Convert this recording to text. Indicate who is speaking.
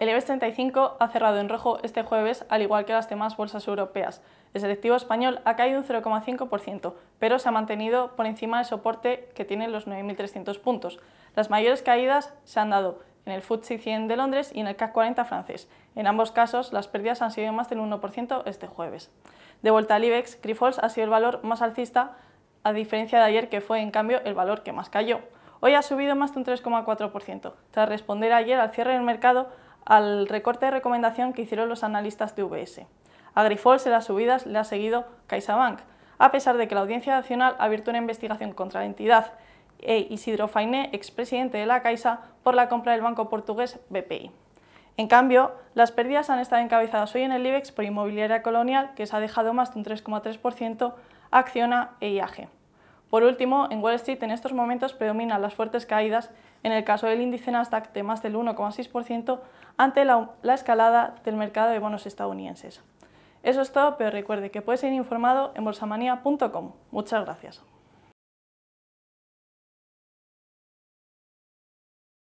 Speaker 1: El e IBEX 35 ha cerrado en rojo este jueves, al igual que las demás bolsas europeas. El selectivo español ha caído un 0,5%, pero se ha mantenido por encima del soporte que tienen los 9.300 puntos. Las mayores caídas se han dado en el FTSE 100 de Londres y en el CAC 40 francés. En ambos casos, las pérdidas han sido más del 1% este jueves. De vuelta al IBEX, Grifols ha sido el valor más alcista, a diferencia de ayer que fue, en cambio, el valor que más cayó. Hoy ha subido más de un 3,4%, tras responder ayer al cierre del mercado al recorte de recomendación que hicieron los analistas de UBS. A Grifols en las subidas le ha seguido CaixaBank, a pesar de que la Audiencia Nacional ha abierto una investigación contra la entidad e Isidro Fainé, expresidente de la Caixa, por la compra del banco portugués BPI. En cambio, las pérdidas han estado encabezadas hoy en el IBEX por Inmobiliaria Colonial, que se ha dejado más de un 3,3%, Acciona e IAG. Por último, en Wall Street en estos momentos predominan las fuertes caídas, en el caso del índice Nasdaq de más del 1,6% ante la, escalada del mercado de bonos estadounidenses. Eso es todo, pero recuerde que puede ser informado en bolsamania.com. Muchas gracias.